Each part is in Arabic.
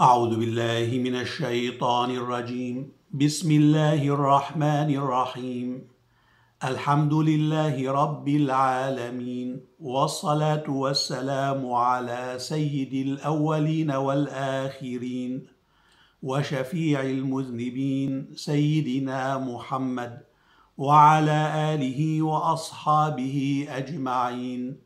أعوذ بالله من الشيطان الرجيم بسم الله الرحمن الرحيم الحمد لله رب العالمين والصلاة والسلام على سيد الأولين والآخرين وشفيع المذنبين سيدنا محمد وعلى آله وأصحابه أجمعين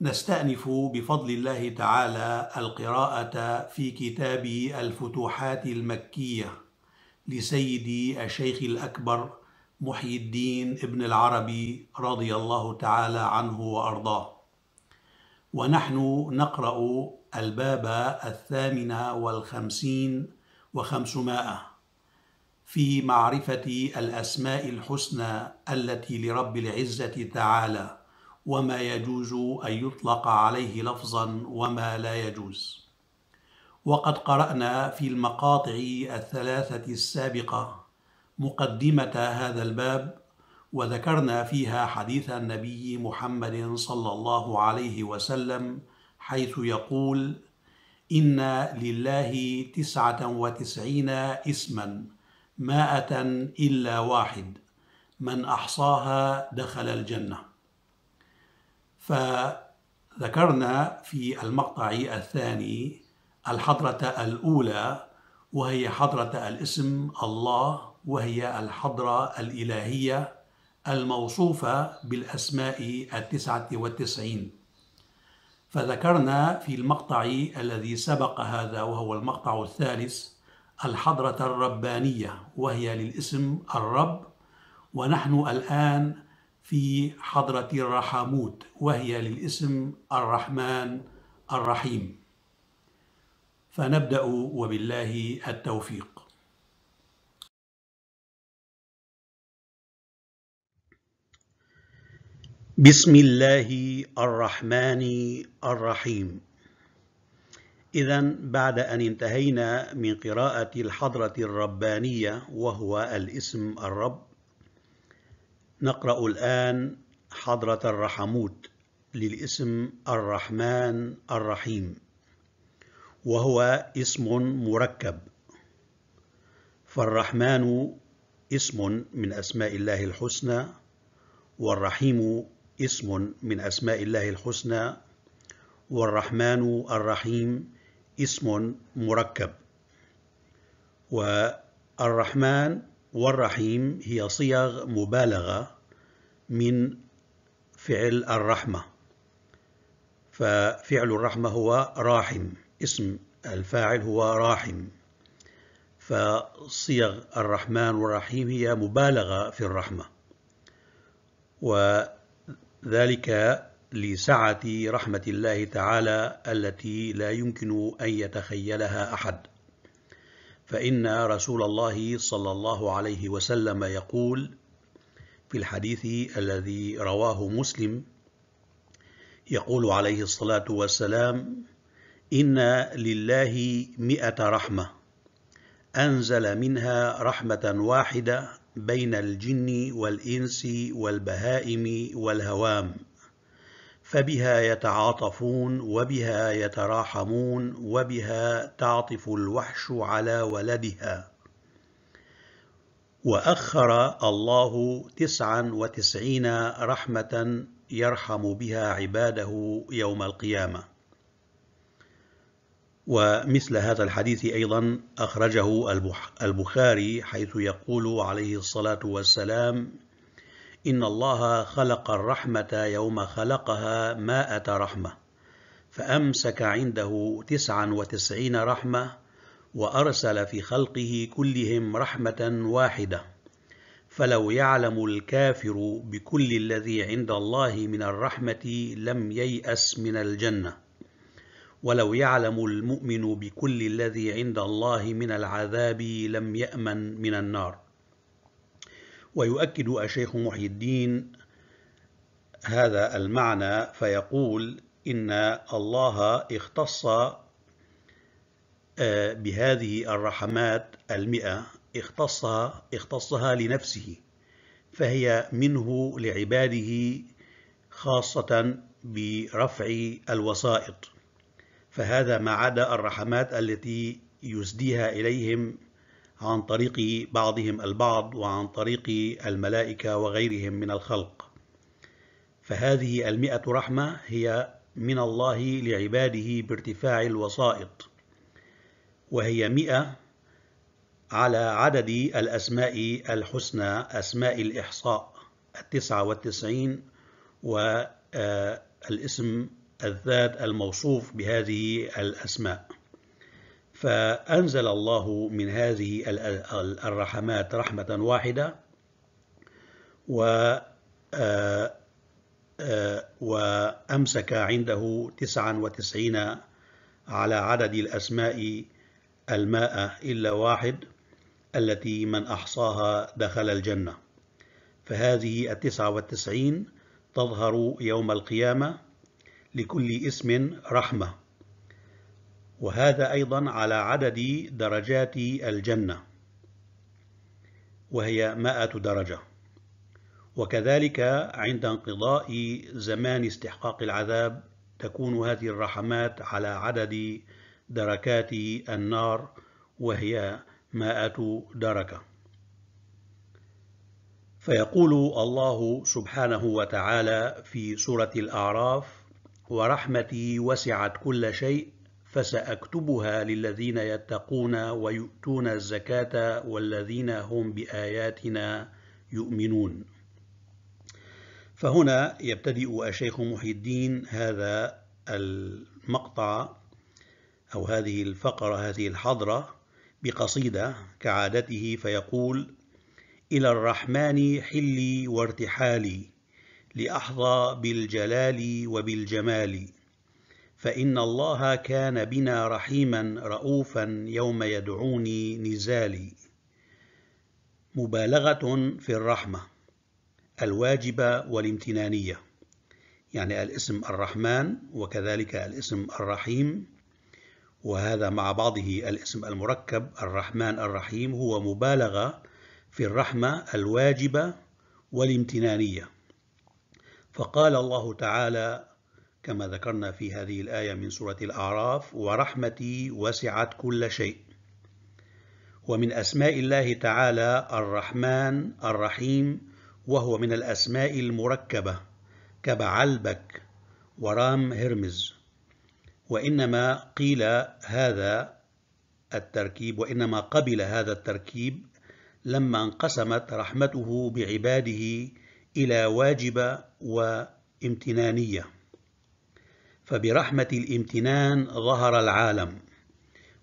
نستأنف بفضل الله تعالى القراءة في كتاب الفتوحات المكية لسيدي الشيخ الأكبر محي الدين ابن العربي رضي الله تعالى عنه وأرضاه ونحن نقرأ الباب الثامن والخمسين وخمسمائة في معرفة الأسماء الحسنى التي لرب العزة تعالى وما يجوز أن يطلق عليه لفظا وما لا يجوز وقد قرأنا في المقاطع الثلاثة السابقة مقدمة هذا الباب وذكرنا فيها حديث النبي محمد صلى الله عليه وسلم حيث يقول إن لله تسعة وتسعين اسما مائه إلا واحد من أحصاها دخل الجنة فذكرنا في المقطع الثاني الحضرة الأولى وهي حضرة الاسم الله وهي الحضرة الإلهية الموصوفة بالأسماء التسعة والتسعين فذكرنا في المقطع الذي سبق هذا وهو المقطع الثالث الحضرة الربانية وهي للاسم الرب ونحن الآن في حضرة الرحموت وهي للاسم الرحمن الرحيم فنبدأ وبالله التوفيق بسم الله الرحمن الرحيم إذا بعد أن انتهينا من قراءة الحضرة الربانية وهو الاسم الرب نقرأ الآن حضرة الرحموت للاسم الرحمن الرحيم وهو اسم مركب فالرحمن اسم من أسماء الله الحسنى والرحيم اسم من أسماء الله الحسنى والرحمن الرحيم اسم مركب والرحمن والرحيم هي صيغ مبالغة من فعل الرحمة ففعل الرحمة هو راحم اسم الفاعل هو راحم فصيغ الرحمن والرحيم هي مبالغة في الرحمة وذلك لسعة رحمة الله تعالى التي لا يمكن أن يتخيلها أحد فإن رسول الله صلى الله عليه وسلم يقول في الحديث الذي رواه مسلم يقول عليه الصلاة والسلام إن لله مئة رحمة أنزل منها رحمة واحدة بين الجن والإنس والبهائم والهوام فبها يتعاطفون وبها يتراحمون وبها تعطف الوحش على ولدها وأخر الله تسعا وتسعين رحمة يرحم بها عباده يوم القيامة ومثل هذا الحديث أيضا أخرجه البخاري حيث يقول عليه الصلاة والسلام إن الله خلق الرحمة يوم خلقها مائة رحمة فأمسك عنده تسعا وتسعين رحمة وأرسل في خلقه كلهم رحمة واحدة فلو يعلم الكافر بكل الذي عند الله من الرحمة لم ييأس من الجنة ولو يعلم المؤمن بكل الذي عند الله من العذاب لم يأمن من النار ويؤكد الشيخ محي الدين هذا المعنى فيقول إن الله اختص آه، بهذه الرحمات المئة اختصها, اختصها لنفسه فهي منه لعباده خاصة برفع الوسائط فهذا ما عدا الرحمات التي يسديها إليهم عن طريق بعضهم البعض وعن طريق الملائكة وغيرهم من الخلق فهذه المئة رحمة هي من الله لعباده بارتفاع الوسائط وهي مئة على عدد الأسماء الحسنى أسماء الإحصاء التسعة والتسعين والاسم آه، الذات الموصوف بهذه الأسماء فأنزل الله من هذه الرحمات رحمة واحدة و آه، آه، وأمسك عنده وتسعين على عدد الأسماء الماء إلا واحد التي من أحصاها دخل الجنة فهذه التسعة والتسعين تظهر يوم القيامة لكل اسم رحمة وهذا أيضا على عدد درجات الجنة وهي مائة درجة وكذلك عند انقضاء زمان استحقاق العذاب تكون هذه الرحمات على عدد دركات النار وهي مائة دركة فيقول الله سبحانه وتعالى في سورة الأعراف ورحمتي وسعت كل شيء فسأكتبها للذين يتقون ويؤتون الزكاة والذين هم بآياتنا يؤمنون فهنا يبتدئ الشيخ محي الدين هذا المقطع أو هذه الفقرة هذه الحضرة بقصيدة كعادته فيقول إلى الرحمن حلي وارتحالي لأحظى بالجلال وبالجمال فإن الله كان بنا رحيما رؤوفا يوم يدعوني نزالي مبالغة في الرحمة الواجبة والامتنانية يعني الاسم الرحمن وكذلك الاسم الرحيم وهذا مع بعضه الاسم المركب الرحمن الرحيم هو مبالغة في الرحمة الواجبة والامتنانية فقال الله تعالى كما ذكرنا في هذه الآية من سورة الأعراف ورحمتي وسعت كل شيء ومن أسماء الله تعالى الرحمن الرحيم وهو من الأسماء المركبة كبعلبك ورام هرمز وإنما قيل هذا التركيب وإنما قبل هذا التركيب لما انقسمت رحمته بعباده إلى واجبة وامتنانية فبرحمة الامتنان ظهر العالم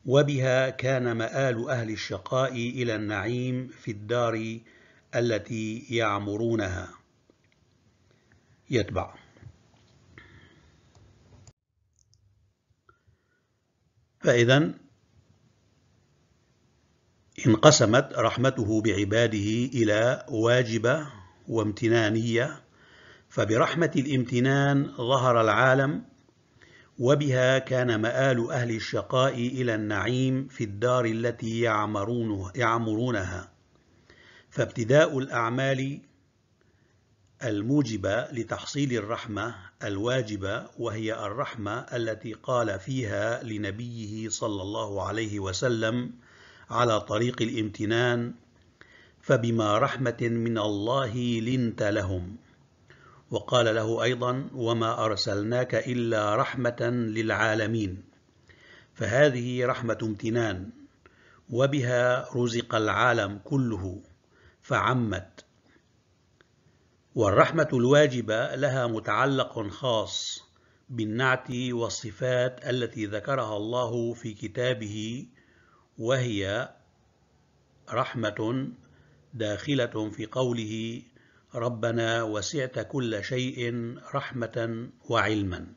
وبها كان مآل أهل الشقاء إلى النعيم في الدار التي يعمرونها يتبع فإذا انقسمت رحمته بعباده إلى واجبة وامتنانية فبرحمة الامتنان ظهر العالم وبها كان مآل أهل الشقاء إلى النعيم في الدار التي يعمرونها فابتداء الأعمال الموجبة لتحصيل الرحمة الواجبة وهي الرحمة التي قال فيها لنبيه صلى الله عليه وسلم على طريق الامتنان فبما رحمة من الله لنت لهم وقال له أيضا وما أرسلناك إلا رحمة للعالمين فهذه رحمة امتنان وبها رزق العالم كله فعمت والرحمة الواجبة لها متعلق خاص بالنعت والصفات التي ذكرها الله في كتابه وهي رحمة داخلة في قوله ربنا وسعت كل شيء رحمة وعلما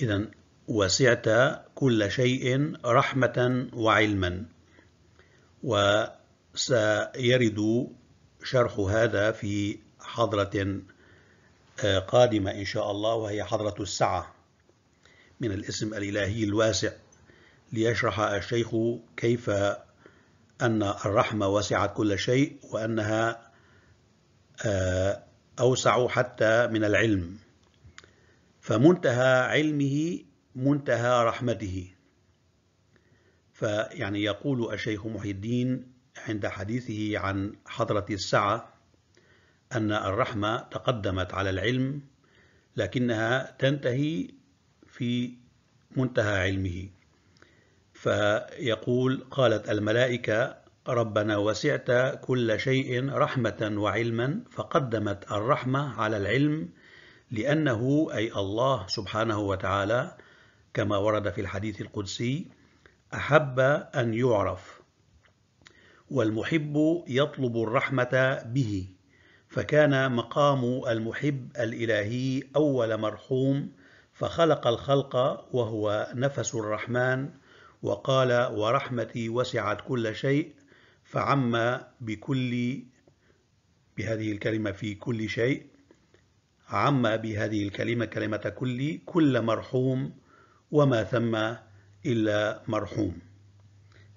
إذا وسعت كل شيء رحمة وعلما وسيرد شرح هذا في حضرة آه، قادمة إن شاء الله وهي حضرة السعة من الاسم الإلهي الواسع ليشرح الشيخ كيف أن الرحمة وسعت كل شيء وأنها آه، أوسع حتى من العلم فمنتهى علمه منتهى رحمته فيعني يقول الشيخ محي الدين عند حديثه عن حضرة السعة أن الرحمة تقدمت على العلم لكنها تنتهي في منتهى علمه فيقول قالت الملائكة ربنا وسعت كل شيء رحمة وعلما فقدمت الرحمة على العلم لأنه أي الله سبحانه وتعالى كما ورد في الحديث القدسي أحب أن يعرف والمحب يطلب الرحمة به فكان مقام المحب الإلهي أول مرحوم فخلق الخلق وهو نفس الرحمن وقال ورحمتي وسعت كل شيء فعم بكل بهذه الكلمة في كل شيء عم بهذه الكلمة كلمة كل كل مرحوم وما ثم إلا مرحوم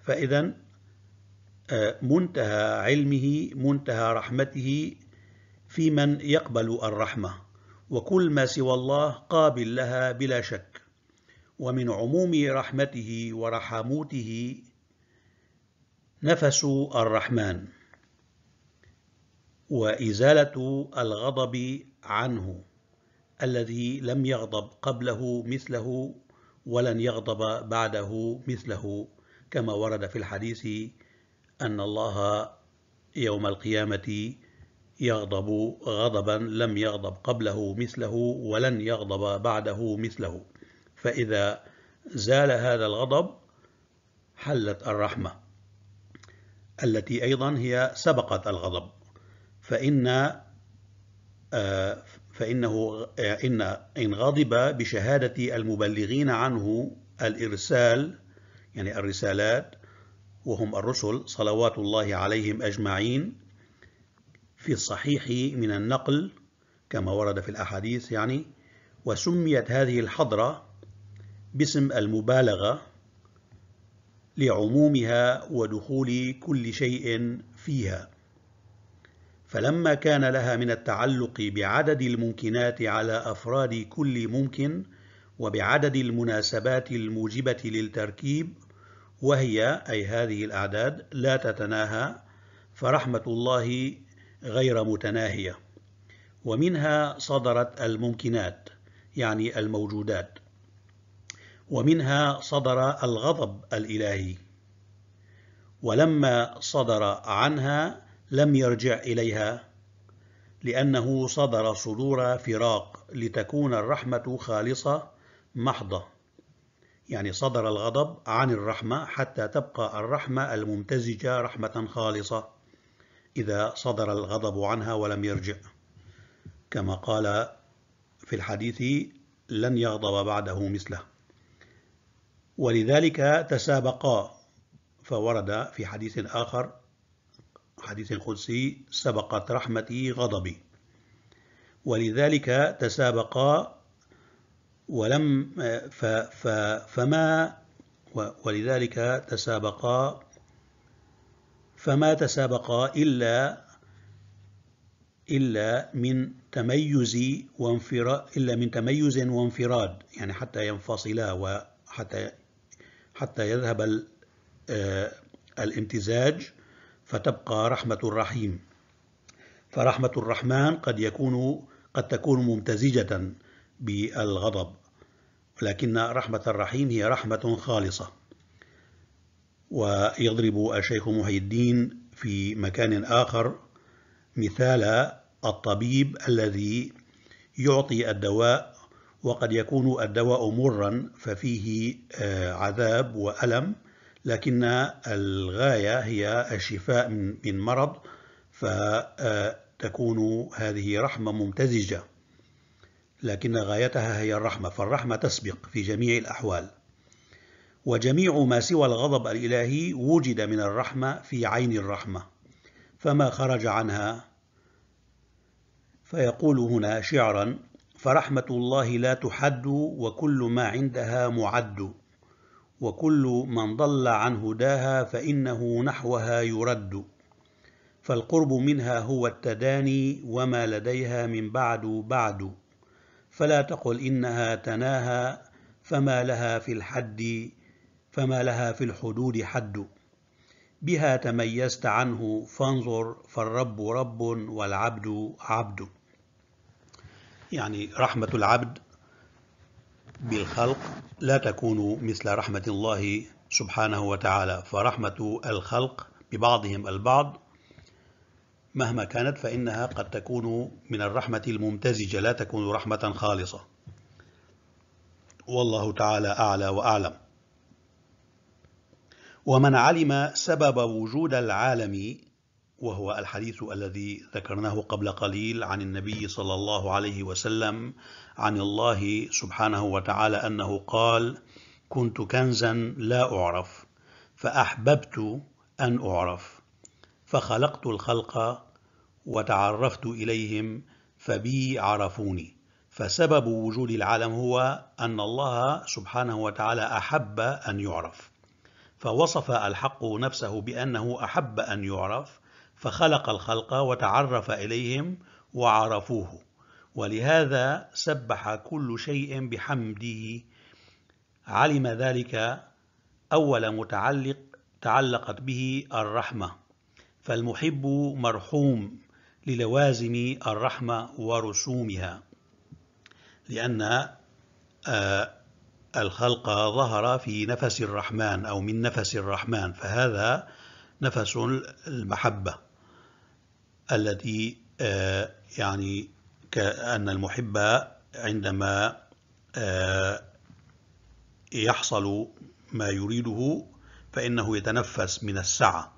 فإذا آه، منتهى علمه منتهى رحمته في من يقبل الرحمة وكل ما سوى الله قابل لها بلا شك ومن عموم رحمته ورحموته نفس الرحمن وإزالة الغضب عنه الذي لم يغضب قبله مثله ولن يغضب بعده مثله كما ورد في الحديث أن الله يوم القيامة يغضب غضبا لم يغضب قبله مثله ولن يغضب بعده مثله فإذا زال هذا الغضب حلت الرحمة التي أيضا هي سبقت الغضب فإن آه، فإنه إن إن غضب بشهادة المبلغين عنه الإرسال يعني الرسالات وهم الرسل صلوات الله عليهم أجمعين في الصحيح من النقل كما ورد في الأحاديث يعني وسميت هذه الحضرة باسم المبالغة لعمومها ودخول كل شيء فيها فلما كان لها من التعلق بعدد الممكنات على أفراد كل ممكن وبعدد المناسبات الموجبة للتركيب وهي أي هذه الأعداد لا تتناهى فرحمة الله غير متناهية ومنها صدرت الممكنات يعني الموجودات ومنها صدر الغضب الإلهي ولما صدر عنها لم يرجع إليها لأنه صدر صدور فراق لتكون الرحمة خالصة محضة يعني صدر الغضب عن الرحمة حتى تبقى الرحمة الممتزجة رحمة خالصة إذا صدر الغضب عنها ولم يرجع كما قال في الحديث لن يغضب بعده مثله ولذلك تسابقا فورد في حديث آخر حديث قدسي سبقت رحمتي غضبي ولذلك تسابقا ولم ف ف فما ولذلك تسابقا فما تسابقا إلا إلا من تميز وانفراد إلا من تميز وانفراد يعني حتى ينفصلا وحتى حتى يذهب آه، الامتزاج فتبقى رحمة الرحيم فرحمة الرحمن قد يكون قد تكون ممتزجة بالغضب ولكن رحمة الرحيم هي رحمة خالصة ويضرب الشيخ محي الدين في مكان آخر مثال الطبيب الذي يعطي الدواء وقد يكون الدواء مرا ففيه آه، عذاب وألم لكن الغاية هي الشفاء من مرض فتكون آه، هذه رحمة ممتزجة لكن غايتها هي الرحمة فالرحمة تسبق في جميع الأحوال وجميع ما سوى الغضب الإلهي وجد من الرحمة في عين الرحمة فما خرج عنها فيقول هنا شعرا فرحمة الله لا تحد وكل ما عندها معد وكل من ضل عن هداها فإنه نحوها يرد فالقرب منها هو التداني وما لديها من بعد بعد فلا تقل إنها تناهى فما لها في الحد فما لها في الحدود حد بها تميزت عنه فانظر فالرب رب والعبد عبد يعني رحمة العبد بالخلق لا تكون مثل رحمة الله سبحانه وتعالى فرحمة الخلق ببعضهم البعض مهما كانت فإنها قد تكون من الرحمة الممتزجة لا تكون رحمة خالصة والله تعالى أعلى وأعلم ومن علم سبب وجود العالم وهو الحديث الذي ذكرناه قبل قليل عن النبي صلى الله عليه وسلم عن الله سبحانه وتعالى أنه قال كنت كنزا لا أعرف فأحببت أن أعرف فخلقت الخلق وتعرفت إليهم فبي عرفوني فسبب وجود العالم هو أن الله سبحانه وتعالى أحب أن يعرف فوصف الحق نفسه بأنه أحب أن يعرف فخلق الخلق وتعرف إليهم وعرفوه ولهذا سبح كل شيء بحمده علم ذلك أول متعلق تعلقت به الرحمة فالمحب مرحوم للوازم الرحمة ورسومها لأن آه، الخلق ظهر في نفس الرحمن أو من نفس الرحمن فهذا نفس المحبة الذي آه، يعني كأن المحب عندما آه، يحصل ما يريده فإنه يتنفس من السعة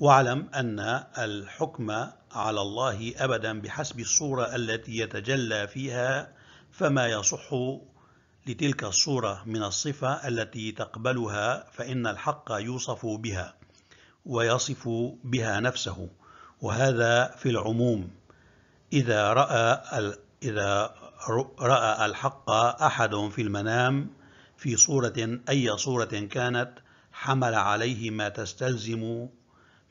واعلم أن الحكم على الله أبدا بحسب الصورة التي يتجلى فيها فما يصح لتلك الصورة من الصفة التي تقبلها فإن الحق يوصف بها ويصف بها نفسه وهذا في العموم إذا رأى إذا رأى الحق أحد في المنام في صورة أي صورة كانت حمل عليه ما تستلزم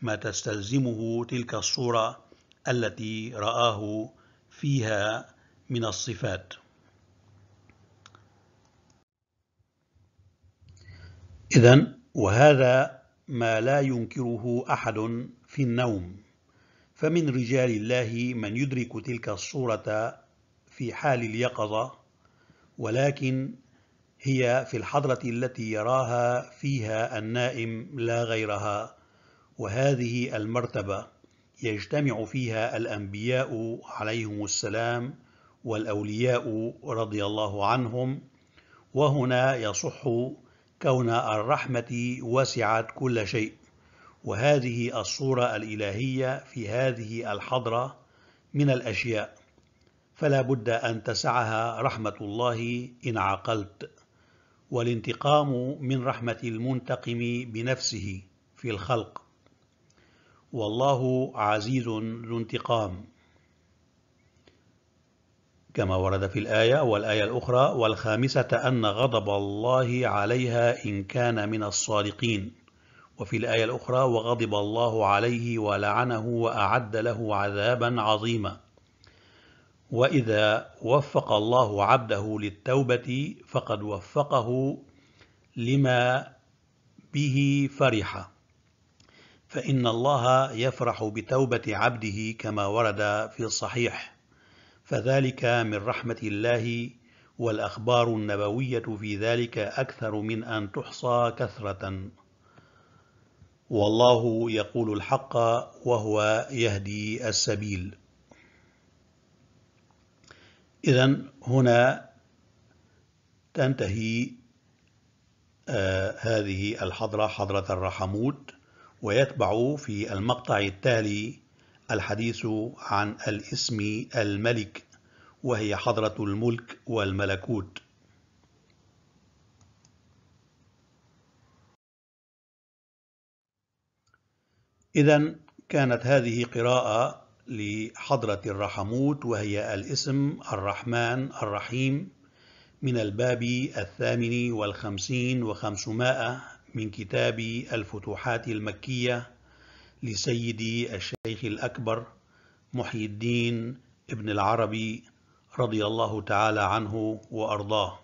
ما تستلزمه تلك الصورة التي رآه فيها من الصفات إذا وهذا ما لا ينكره أحد في النوم فمن رجال الله من يدرك تلك الصورة في حال اليقظة ولكن هي في الحضرة التي يراها فيها النائم لا غيرها وهذه المرتبة يجتمع فيها الأنبياء عليهم السلام والأولياء رضي الله عنهم وهنا يصح كون الرحمة وسعت كل شيء وهذه الصورة الإلهية في هذه الحضرة من الأشياء فلا بد أن تسعها رحمة الله إن عقلت والانتقام من رحمة المنتقم بنفسه في الخلق والله عزيز ذو انتقام كما ورد في الآية والآية الأخرى والخامسة أن غضب الله عليها إن كان من الصادقين وفي الآية الأخرى وغضب الله عليه ولعنه وأعد له عذابا عظيما وإذا وفق الله عبده للتوبة فقد وفقه لما به فرح فإن الله يفرح بتوبة عبده كما ورد في الصحيح فذلك من رحمة الله والأخبار النبوية في ذلك أكثر من أن تحصى كثرةً والله يقول الحق وهو يهدي السبيل إذا هنا تنتهي آه هذه الحضرة حضرة الرحموت ويتبع في المقطع التالي الحديث عن الاسم الملك وهي حضرة الملك والملكوت إذا كانت هذه قراءة لحضرة الرحموت وهي الاسم الرحمن الرحيم من الباب الثامن والخمسين وخمسمائة من كتاب الفتوحات المكية لسيدي الشيخ الأكبر محي الدين ابن العربي رضي الله تعالى عنه وأرضاه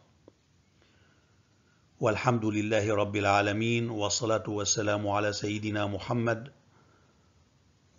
والحمد لله رب العالمين والصلاة والسلام على سيدنا محمد